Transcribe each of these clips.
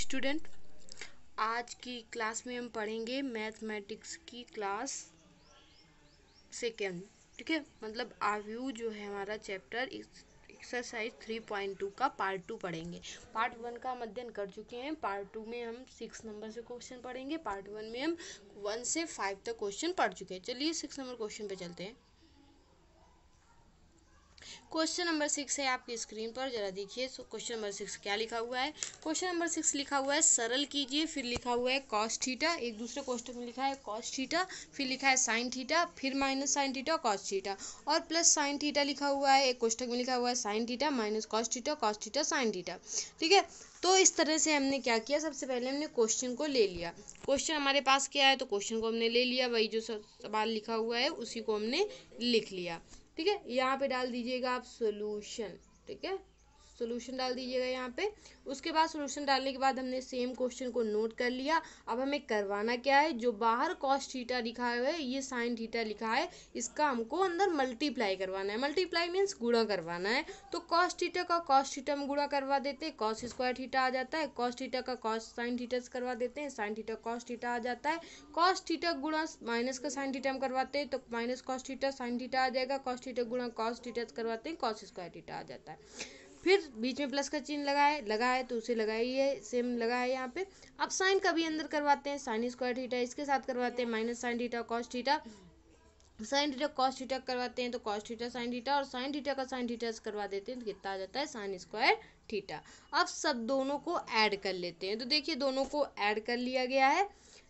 student आज की class में हम पढ़ेंगे मैथमेटिक्स की क्लास सेकेंड ठीक है मतलब आव्यू जो है हमारा chapter exercise three point two का पार्ट टू पढ़ेंगे पार्ट वन का हम अध्ययन कर चुके हैं पार्ट टू में हम सिक्स नंबर से क्वेश्चन पढ़ेंगे पार्ट वन में हम वन से फाइव तक क्वेश्चन पढ़ चुके हैं चलिए सिक्स नंबर क्वेश्चन पे चलते हैं क्वेश्चन नंबर सिक्स है आपकी स्क्रीन पर जरा देखिए सो क्वेश्चन नंबर सिक्स क्या लिखा हुआ है क्वेश्चन नंबर सिक्स लिखा हुआ है सरल कीजिए फिर लिखा हुआ है कॉस्ट थीटा एक दूसरे क्वेश्चन में लिखा है कॉस्ट थीटा फिर लिखा है साइन थीटा फिर minus sine theta cos theta और प्लस साइन थीटा लिखा हुआ है एक क्वेश्चन में लिखा हुआ है sine theta minus cos theta cos theta sine theta ठीक है तो इस तरह से हमने क्या किया सबसे पहले हमने क्वेश्चन को ले लिया क्वेश्चन हमारे पास क्या है तो क्वेश्चन को हमने ले लिया वही जो सवाल लिखा हुआ है उसी को हमने लिख लिया ठीक है यहाँ पे डाल दीजिएगा आप सोल्यूशन ठीक है सोल्यूशन डाल दीजिएगा यहाँ पे उसके बाद सोल्यूशन डालने के बाद हमने सेम क्वेश्चन को नोट कर लिया अब हमें करवाना क्या है जो बाहर कॉस्ट थीटा लिखा हुआ है ये साइन थीटा लिखा है इसका हमको अंदर मल्टीप्लाई करवाना है मल्टीप्लाई मीन्स गुड़ा करवाना है तो कॉस्ट थीटा का कॉस्ट थीटा हम गुड़ा करवा देते हैं कॉस्ट स्क्वायर थीटा आ जाता है कॉस्ट थीटा का कॉस्ट साइन थीटा करवा देते हैं साइन थीटा कॉस्ट थीटा आ जाता है कॉस्ट थीटा गुणा माइनस का साइन थीटा हम करवाते हैं तो minus cos theta sine theta आ जाएगा कॉस्ट थीटा गुणा कॉस्ट थीटा करवाते हैं कॉस्ट स्क्वायर थीटा आ जाता है फिर बीच में प्लस का चिन्ह लगाए लगाए तो उसे लगाइए सेम लगाए यहाँ पे अब साइन का भी अंदर करवाते हैं साइन स्क्वायर थीटा इसके साथ करवाते हैं minus sine theta cos theta sine theta cos theta करवाते हैं तो कॉस थीटा साइन ठीटा और साइन ठीटा का साइन थीटा करवा देते हैं तो कितना आ जाता है साइन स्क्वायर थीटा अब सब दोनों को ऐड कर लेते हैं तो देखिए दोनों को ऐड कर लिया गया है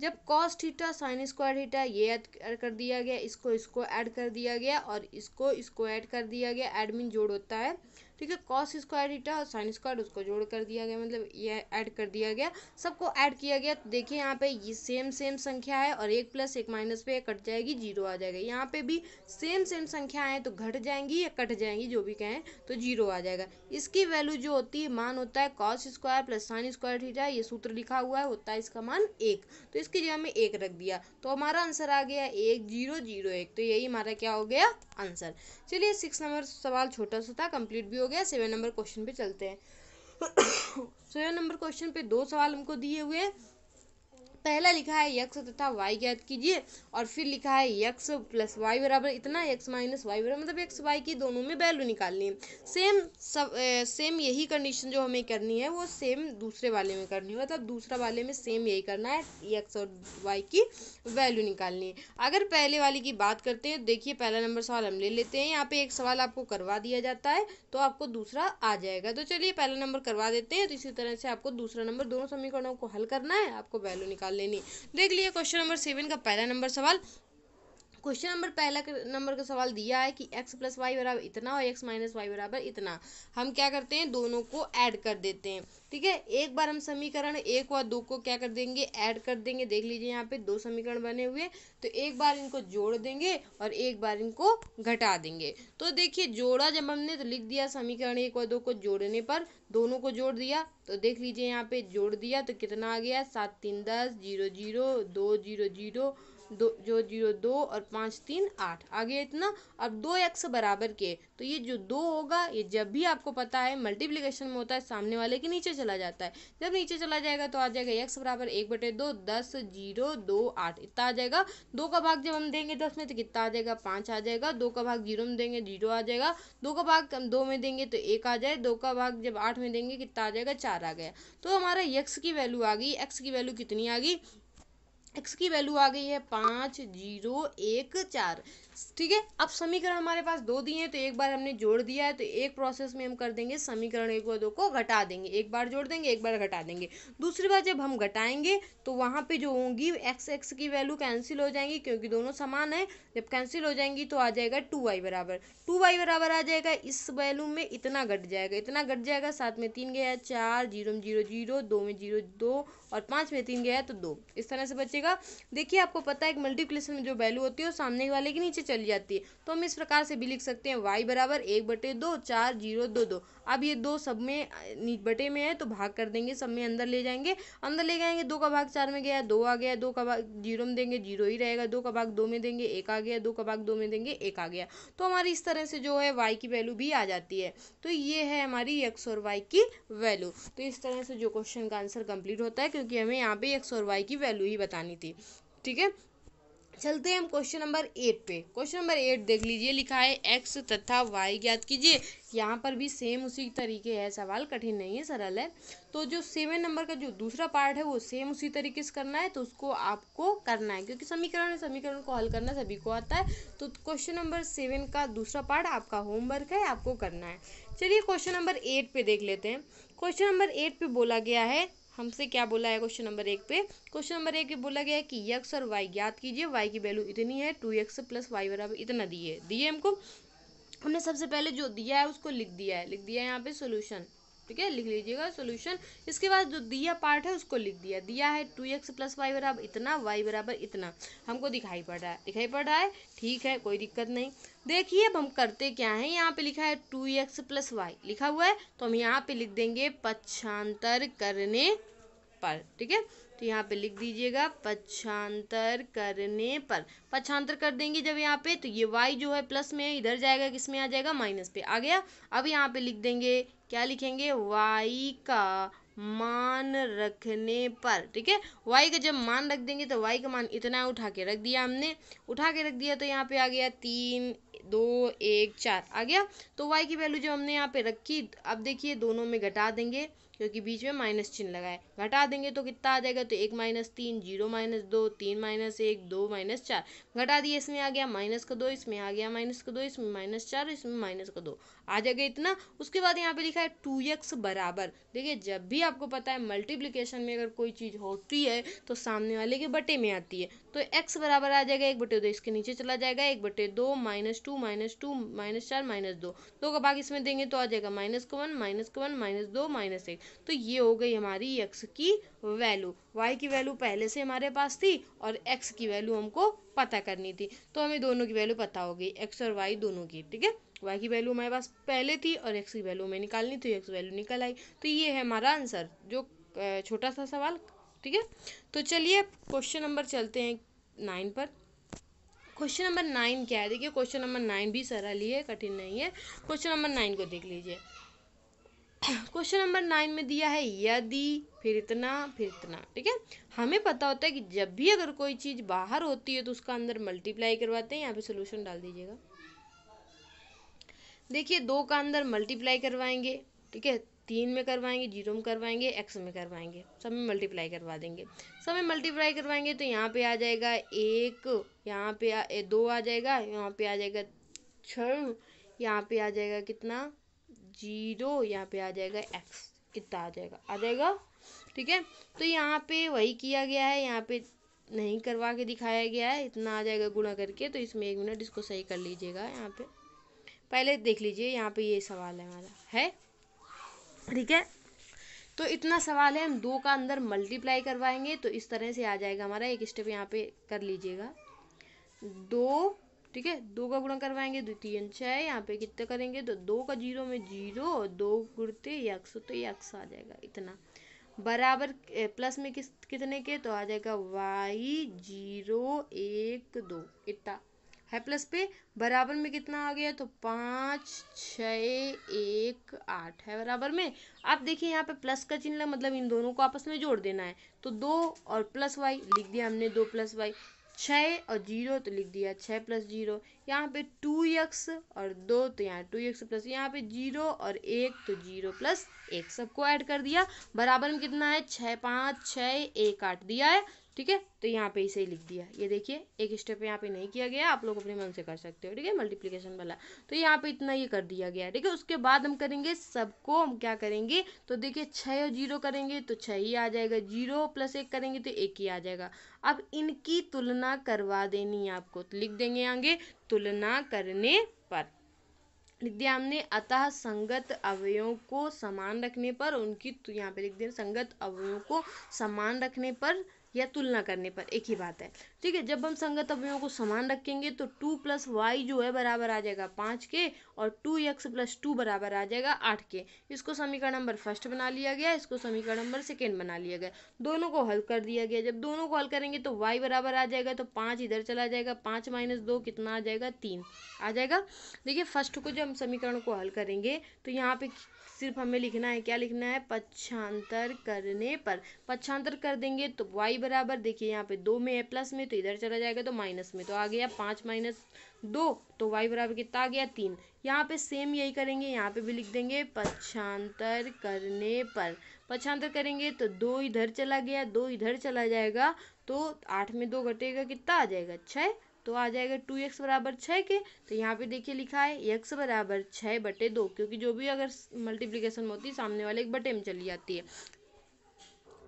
जब cos theta sine square theta ये ऐड कर दिया गया इसको इसको ऐड कर दिया गया और इसको इसको ऐड कर दिया गया एडमिन जोड़ होता है ठीक है कॉस स्क्वायर डीटा और साइन स्क्वायर उसको जोड़ कर दिया गया मतलब ये ऐड कर दिया गया सबको ऐड किया गया तो देखिए यहाँ पे ये सेम सेम संख्या है और एक प्लस एक माइनस पे कट जाएगी जीरो आ जाएगा यहाँ पे भी सेम सेम संख्या है तो घट जाएंगी या कट जाएंगी जो भी कहें तो जीरो आ जाएगा इसकी वैल्यू जो होती है मान होता है cos square plus sine square theta ये सूत्र लिखा हुआ है होता है इसका मान एक तो इसकी जगह में एक रख दिया तो हमारा आंसर आ गया एक जीरो जीरो एक तो यही हमारा क्या हो गया आंसर चलिए सिक्स नंबर सवाल छोटा सा था कंप्लीट भी हो गया सेवन नंबर क्वेश्चन पे चलते हैं सेवन नंबर क्वेश्चन पे दो सवाल हमको दिए हुए हैं पहला लिखा है यक्स तथा वाई ज्ञात कीजिए और फिर लिखा है यक्स प्लस वाई बराबर इतना यक्स माइनस वाई बराबर मतलब यक्स वाई की दोनों में वैल्यू निकालनी है सेम सब ए, सेम यही कंडीशन जो हमें करनी है वो सेम दूसरे वाले में करनी है मतलब दूसरा वाले में सेम यही करना है यक्स और वाई की वैल्यू निकालनी है अगर पहले वाले की बात करते हैं देखिए पहला नंबर सवाल हम ले लेते हैं यहाँ पर एक सवाल आपको करवा दिया जाता है तो आपको दूसरा आ जाएगा तो चलिए पहला नंबर करवा देते हैं तो इसी तरह से आपको दूसरा नंबर दोनों समीकरणों को हल करना है आपको वैल्यू निकाल लेनी देख लिए क्वेश्चन नंबर सेवन का पहला नंबर सवाल क्वेश्चन नंबर पहला नंबर का सवाल दिया है कि एक्स प्लस वाई बराबर इतना और एक्स माइनस वाई बराबर इतना हम क्या करते हैं दोनों को ऐड कर देते हैं ठीक है एक बार हम समीकरण एक और दो को क्या कर देंगे ऐड कर देंगे देख लीजिए यहाँ पे दो समीकरण बने हुए तो एक बार इनको जोड़ देंगे और एक बार इनको घटा देंगे तो देखिए जोड़ा जब हमने तो लिख दिया समीकरण एक और दो को जोड़ने पर दोनों को जोड़ दिया तो देख लीजिए यहाँ पे जोड़ दिया तो कितना आ गया सात तीन दस जीरो जीरो दो जीरो जीरो दो जो जीरो दो और पाँच तीन आठ आगे इतना अब दो एक्स बराबर के तो ये जो दो होगा ये जब भी आपको पता है मल्टीप्लीकेशन में होता है सामने वाले के नीचे चला जाता है जब नीचे चला जाएगा तो आ जाएगा एक्स बराबर एक बटे दो दस जीरो दो आठ इतना आ जाएगा दो का भाग जब हम देंगे दस में तो कितना आ जाएगा पाँच आ जाएगा दो का भाग जीरो में देंगे जीरो आ जाएगा दो का भाग दो में देंगे तो एक आ जाए दो का भाग जब आठ में देंगे कितना आ जाएगा चार आ गया तो हमारा यक्स की वैल्यू आ गई एक्स की वैल्यू कितनी आ गई एक्स की वैल्यू आ गई है पाँच जीरो एक चार ठीक है अब समीकरण हमारे पास दो दिए हैं तो एक बार हमने जोड़ दिया है तो एक प्रोसेस में हम कर देंगे समीकरण एक और दो को घटा देंगे एक बार जोड़ देंगे एक बार घटा देंगे दूसरी बार जब हम घटाएंगे तो वहाँ पे जो होंगी एक्स एक्स की वैल्यू कैंसिल हो जाएंगी क्योंकि दोनों समान है जब कैंसिल हो जाएंगी तो आ जाएगा टू वाई बराबर टू वाई बराबर आ जाएगा इस वैल्यू में इतना घट जाएगा इतना घट जाएगा सात में तीन गया चार जीरो में जीरो जीरो दो में जीरो दो और पाँच में तीन गया तो दो इस तरह से बचेगा देखिए आपको पता है एक मल्टीप्लेसन में जो वैल्यू होती है वो सामने वाले के नीचे चली जाती है तो हम इस प्रकार से भी लिख सकते हैं वाई बराबर एक बटे दो चार जीरो दो दो अब ये दो सब में बटे में है तो भाग कर देंगे सब में अंदर ले जाएंगे अंदर ले जाएंगे दो का भाग चार में गया दो आ गया दो का भाग जीरो में देंगे जीरो ही रहेगा दो का भाग दो में देंगे एक आ गया दो का भाग दो में देंगे एक आ गया तो हमारी इस तरह से जो है वाई की वैल्यू भी आ जाती है तो ये है हमारी एक्स और वाई की वैल्यू तो इस तरह से जो क्वेश्चन का आंसर कंप्लीट होता है क्योंकि हमें यहाँ पे एक्स और वाई की वैल्यू ही बतानी थी ठीक है चलते हैं हम क्वेश्चन नंबर एट पे क्वेश्चन नंबर एट देख लीजिए लिखा है एक्स तथा वाई ज्ञात कीजिए यहाँ पर भी सेम उसी तरीके है सवाल कठिन नहीं है सरल है तो जो सेवन नंबर का जो दूसरा पार्ट है वो सेम उसी तरीके से करना है तो उसको आपको करना है क्योंकि समीकरण है समीकरण को हल करना सभी को आता है तो क्वेश्चन नंबर सेवन का दूसरा पार्ट आपका होमवर्क है आपको करना है चलिए क्वेश्चन नंबर एट पे देख लेते हैं क्वेश्चन नंबर एट पे बोला गया है हमसे क्या बोला है क्वेश्चन नंबर एक पे क्वेश्चन नंबर एक पे बोला गया है कि यक्स और वाई याद कीजिए वाई की वैल्यू इतनी है टू एक्स प्लस वाई बराबर इतना दिए दिए हमको हमने सबसे पहले जो दिया है उसको लिख दिया है लिख दिया है यहाँ पे सोल्यूशन ठीक है लिख लीजिएगा सोल्यूशन इसके बाद जो दिया पार्ट है उसको लिख दिया दिया है टू एक्स प्लस वाई बराबर इतना वाई बराबर इतना हमको दिखाई पड़ रहा है दिखाई पड़ रहा है ठीक है कोई दिक्कत नहीं देखिए अब हम करते क्या है यहाँ पे लिखा है टू एक्स प्लस वाई लिखा हुआ है तो हम यहाँ पे लिख देंगे पक्षांतर करने पर ठीक है तो यहाँ पे लिख दीजिएगा पक्षांतर करने पर पक्षांतर कर देंगे जब यहाँ पे तो ये वाई जो है प्लस में इधर जाएगा किस में आ जाएगा माइनस पे आ गया अब यहाँ पे लिख देंगे क्या लिखेंगे वाई का मान रखने पर ठीक है वाई का जब मान रख देंगे तो वाई का मान इतना उठा के रख दिया हमने उठा के रख दिया तो यहाँ पे आ गया तीन दो एक चार आ गया तो वाई की वैल्यू जब हमने यहाँ पे रखी अब देखिए दोनों में घटा देंगे क्योंकि बीच में माइनस चिन्ह लगा है घटा देंगे तो कितना आ जाएगा तो एक माइनस तीन जीरो माइनस दो तीन माइनस एक दो माइनस चार घटा दिए इसमें आ गया माइनस का दो इसमें आ गया माइनस का दो इसमें माइनस चार इसमें माइनस का दो आ जाएगा इतना उसके बाद यहाँ पे लिखा है टू एक्स बराबर देखिए जब भी आपको पता है मल्टीप्लीकेशन में अगर कोई चीज़ होती है तो सामने वाले के बटे में आती है तो एक्स बराबर आ जाएगा एक बटे दो इसके नीचे चला जाएगा एक बटे दो minus two minus two minus चार माइनस दो दो का भाग इसमें देंगे तो आ जाएगा माइनस का वन माइनस का वन माइनस दो माइनस एक तो ये हो गई हमारी एक्स की वैल्यू वाई की वैल्यू पहले से हमारे पास थी और एक्स की वैल्यू हमको पता करनी थी तो हमें दोनों की वैल्यू पता हो गई एक्स और वाई दोनों की ठीक है वाई की वैल्यू हमारे पास पहले थी और एक्स की वैल्यू हमें निकालनी थी एक्स वैल्यू निकल आई तो ये है हमारा आंसर जो छोटा सा सवाल ठीक है तो चलिए क्वेश्चन नंबर चलते हैं नाइन पर क्वेश्चन नंबर नाइन क्या है देखिए क्वेश्चन नंबर नाइन भी सरल ही है कठिन नहीं है क्वेश्चन नंबर नाइन को देख लीजिए क्वेश्चन नंबर नाइन में दिया है यदि फिर इतना फिर इतना ठीक है हमें पता होता है कि जब भी अगर कोई चीज़ बाहर होती है तो उसका अंदर मल्टीप्लाई करवाते हैं यहाँ पे सोल्यूशन डाल दीजिएगा देखिए दो का अंदर मल्टीप्लाई करवाएंगे ठीक है तीन में करवाएंगे जीरो में करवाएंगे एक्स में करवाएंगे सब में मल्टीप्लाई करवा देंगे सब में मल्टीप्लाई करवाएंगे तो यहाँ पे आ जाएगा एक यहाँ पे आ, दो आ जाएगा यहाँ पे आ जाएगा छ यहाँ पे आ जाएगा कितना जीरो यहाँ पे आ जाएगा एक्स कितना आ जाएगा आ जाएगा ठीक है तो यहाँ पे वही किया गया है यहाँ पे नहीं करवा के दिखाया गया है इतना आ जाएगा गुणा करके तो इसमें एक मिनट इसको सही कर लीजिएगा यहाँ पे पहले देख लीजिए यहाँ पे ये सवाल है हमारा है ठीक है तो इतना सवाल है हम दो का अंदर मल्टीप्लाई करवाएंगे तो इस तरह से आ जाएगा हमारा एक स्टेप यहाँ पे कर लीजिएगा दो ठीक है दो का गुणा करवाएंगे दो तीन छः यहाँ पे कितने करेंगे तो दो का जीरो में जीरो और दो गुड़ते यक्स तो यक्स आ जाएगा इतना बराबर प्लस में किस कितने के तो आ जाएगा वाई जीरो एक दो इतना है प्लस पे बराबर में कितना आ गया तो पाँच छ एक आठ है बराबर में आप देखिए यहाँ पे प्लस का चिन्ह मतलब इन दोनों को आपस में जोड़ देना है तो दो और प्लस वाई लिख दिया हमने दो प्लस वाई छः और जीरो तो लिख दिया छः प्लस जीरो यहाँ पे टू एक्स और दो तो यहाँ टू एक्स प्लस यहाँ पे जीरो और एक तो जीरो प्लस एक सबको ऐड कर दिया बराबर में कितना है छः पाँच छः एक आठ दिया है ठीक है तो यहाँ पे इसे ही लिख दिया ये देखिए एक स्टेप यहाँ पे नहीं किया गया आप लोग अपने मन से कर सकते हो ठीक है मल्टीप्लीकेशन वाला तो यहाँ पे इतना ही कर दिया गया ठीक है उसके बाद हम करेंगे सबको हम क्या करेंगे तो देखिए छः और जीरो करेंगे तो छः ही आ जाएगा जीरो प्लस एक करेंगे तो एक ही आ जाएगा अब इनकी तुलना करवा देनी है आपको तो लिख देंगे आगे तुलना करने पर लिख दिया हमने अतः संगत अवयों को समान रखने पर उनकी तो यहाँ पे लिख दिया संगत अवयों को समान रखने पर या तुलना करने पर एक ही बात है ठीक है जब हम संगत अवयों को समान रखेंगे तो टू प्लस वाई जो है बराबर आ जाएगा पाँच के और टू एक्स प्लस टू बराबर आ जाएगा आठ के इसको समीकरण नंबर फर्स्ट बना लिया गया इसको समीकरण नंबर सेकेंड बना लिया गया दोनों को हल कर दिया गया जब दोनों को हल करेंगे तो वाई बराबर आ जाएगा तो पाँच इधर चला जाएगा पाँच माइनस दो कितना आ जाएगा तीन आ जाएगा देखिए फर्स्ट को जब हम समीकरण को हल करेंगे तो यहाँ पे सिर्फ हमें लिखना है क्या लिखना है पक्षांतर करने पर पक्षांतर कर देंगे तो वाई बराबर देखिए यहाँ पे दो में है प्लस में तो इधर चला जाएगा तो माइनस में तो आ गया पाँच माइनस दो तो वाई बराबर कितना आ गया तीन यहाँ पे सेम यही करेंगे यहाँ पे भी लिख देंगे पक्षांतर करने पर पक्षांतर करेंगे तो दो इधर चला गया दो इधर चला जाएगा तो आठ में दो घटेगा कितना आ जाएगा छः तो आ जाएगा टू एक्स बराबर छः के तो यहाँ पे देखिए लिखा है एक्स बराबर छः बटे दो क्योंकि जो भी अगर मल्टीप्लीकेशन होती है सामने वाले एक बटे में चली जाती है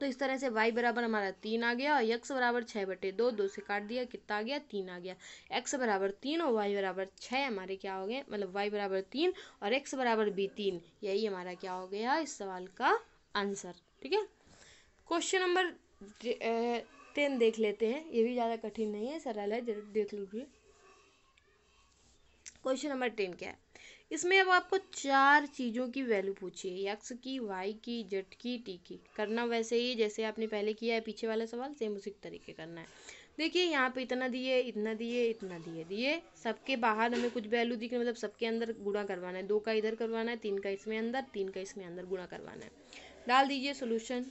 तो इस तरह से y बराबर हमारा तीन आ गया और x बराबर छः बटे दो दो से काट दिया कितना आ गया तीन आ गया x बराबर तीन और y बराबर छः हमारे क्या हो गए मतलब y बराबर तीन और x बराबर भी तीन यही हमारा क्या हो गया इस सवाल का आंसर ठीक है क्वेश्चन नंबर टेन देख लेते हैं ये भी ज़्यादा कठिन नहीं है सरल है जरूर देख लीजिए क्वेश्चन नंबर टेन क्या है इसमें अब आपको चार चीज़ों की वैल्यू पूछी है यक्स की वाई की जट की टी की करना वैसे ही जैसे आपने पहले किया है पीछे वाला सवाल सेम उसी तरीके करना है देखिए यहाँ पे इतना दिए इतना दिए इतना दिए दिए सबके बाहर हमें कुछ वैल्यू दिख रही मतलब सबके अंदर गुणा करवाना है दो का इधर करवाना है तीन का इसमें अंदर तीन का इसमें अंदर गुणा करवाना है डाल दीजिए सोल्यूशन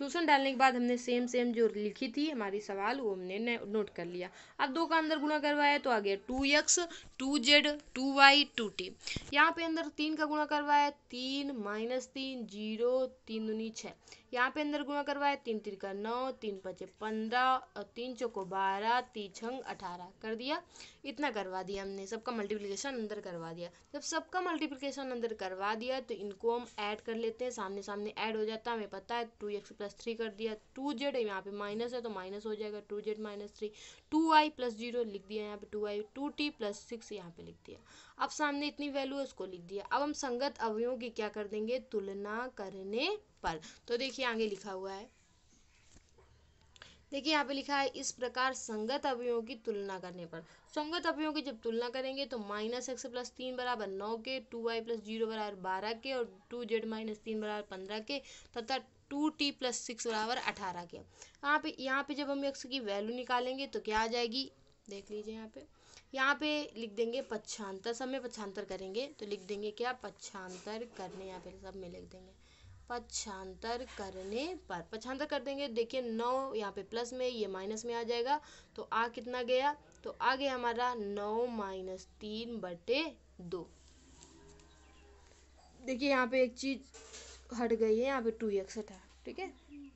सोल्यूशन डालने के बाद हमने सेम सेम जो लिखी थी हमारी सवाल वो हमने नोट कर लिया अब दो का अंदर गुणा करवाया तो आ गया two X two Z two Y two T यहाँ पे अंदर तीन का गुणा करवाया तीन माइनस तीन जीरो तीन दूनी छः यहाँ पे अंदर गुणा करवाया तीन तीन का नौ तीन पचे पंद्रह तीन चौको बारह तीन छंग अठारह कर दिया इतना करवा दिया हमने सबका मल्टीप्लिकेशन अंदर करवा दिया जब सबका मल्टीप्लिकेशन अंदर करवा दिया तो इनको हम ऐड कर लेते हैं सामने सामने ऐड हो जाता है हमें पता है टू एक्स प्लस थ्री कर दिया टू जेड यहाँ पे माइनस है तो माइनस हो जाएगा two Z minus three two I plus zero लिख दिया यहाँ पे two I two T plus six यहाँ पे लिख दिया अब सामने इतनी वैल्यू है उसको लिख दिया अब हम संगत अवयों की क्या कर देंगे तुलना करने पर तो देखिए आगे लिखा हुआ है देखिए यहाँ पे लिखा है इस प्रकार संगत अवयवों की तुलना करने पर संगत अवयवों की जब तुलना करेंगे तो माइनस एक्स प्लस तीन बराबर नौ के टू वाई प्लस जीरो बराबर बारह के और टू जेड माइनस तीन बराबर पंद्रह के तथा टू टी प्लस सिक्स बराबर अठारह के यहाँ पे यहाँ पे जब हम एक्स की वैल्यू निकालेंगे तो क्या आ जाएगी देख लीजिए यहाँ पे यहाँ पे लिख देंगे पच्छांतर सब में पच्छांतर करेंगे तो लिख देंगे क्या पच्छांतर करने यहाँ पे सब में लिख देंगे पक्षांतर करने पर पक्षांतर कर देंगे देखिए नौ यहाँ पे प्लस में ये माइनस में आ जाएगा तो आ कितना गया तो आ गया हमारा नौ माइनस तीन बटे दो देखिए यहाँ पे एक चीज़ हट गई है यहाँ पे टू एक्स हटा ठीक है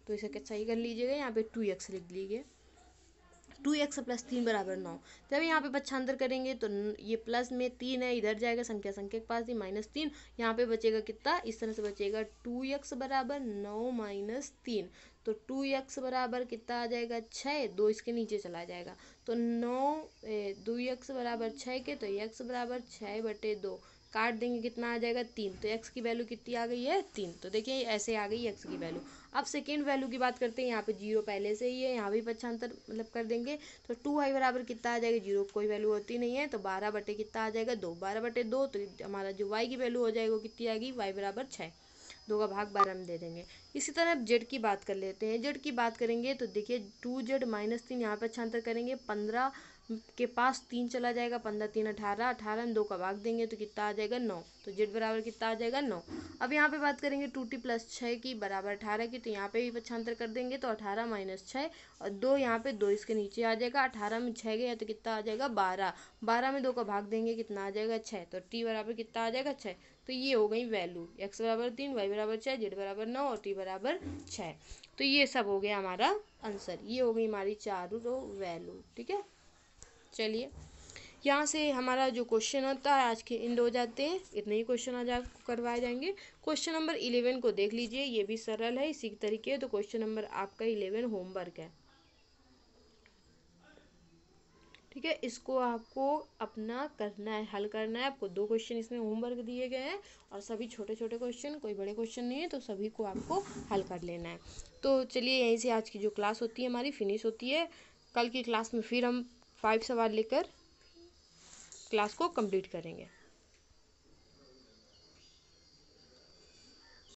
तो इसे सही कर लीजिएगा यहाँ पे टू एक्स लिख लीजिए टू एक्स प्लस तीन बराबर नौ जब यहाँ पे पक्षांतर करेंगे तो ये प्लस में तीन है इधर जाएगा संख्या संख्या के पास ही माइनस तीन यहाँ पे बचेगा कितना इस तरह से बचेगा टू एक्स बराबर नौ माइनस तीन तो टू एक्स बराबर कितना आ जाएगा छः दो इसके नीचे चला जाएगा तो नौ दो एक्स बराबर छः के तो एक्स बराबर छः बटे दो काट देंगे कितना आ जाएगा तीन तो एक्स की वैल्यू कितनी आ गई है तीन तो देखिए ऐसे आ गई एक्स की वैल्यू अब सेकेंड वैल्यू की बात करते हैं यहाँ पे जीरो पहले से ही है यहाँ भी पच्छांतर मतलब कर देंगे तो टू आई बराबर कितना आ जाएगा जीरो कोई वैल्यू होती नहीं है तो बारह बटे कितना आ जाएगा दो बारह बटे दो तो हमारा जो वाई की वैल्यू हो जाएगी वो कितनी आएगी वाई बराबर छः दो का भाग बारह में दे देंगे इसी तरह अब जेड की बात कर लेते हैं जेड की बात करेंगे तो देखिए टू जेड माइनस तीन यहाँ पर छांतर करेंगे पंद्रह के पास तीन चला जाएगा पंद्रह तीन अठारह अठारह में दो का भाग देंगे तो कितना आ जाएगा नौ तो जेड बराबर कितना आ जाएगा नौ अब यहाँ पे बात करेंगे टू टी प्लस छः की बराबर अठारह की तो यहाँ पे भी पक्षांतर कर देंगे तो अठारह माइनस छः और दो यहाँ पे दो इसके नीचे आ जाएगा अठारह में छः गया तो कितना आ जाएगा बारह बारह में दो का भाग देंगे कितना आ जाएगा छः तो टी बराबर कितना आ जाएगा छः तो ये हो गई वैल्यू एक्स बराबर तीन वाई बराबर छः जेड बराबर नौ और टी बराबर छः तो ये सब हो गया हमारा आंसर ये हो गई हमारी चारों वैल्यू ठीक है चलिए यहाँ से हमारा जो क्वेश्चन होता है आज के इंड हो जाते हैं इतने ही क्वेश्चन आज आपको करवाए जाएंगे क्वेश्चन नंबर इलेवन को देख लीजिए ये भी सरल है इसी तरीके तो क्वेश्चन नंबर आपका इलेवन होमवर्क है ठीक है इसको आपको अपना करना है हल करना है आपको दो क्वेश्चन इसमें होमवर्क दिए गए हैं और सभी छोटे छोटे क्वेश्चन कोई बड़े क्वेश्चन नहीं है तो सभी को आपको हल कर लेना है तो चलिए यहीं से आज की जो क्लास होती है हमारी फिनिश होती है कल की क्लास में फिर हम फाइव सवाल लेकर क्लास को कंप्लीट करेंगे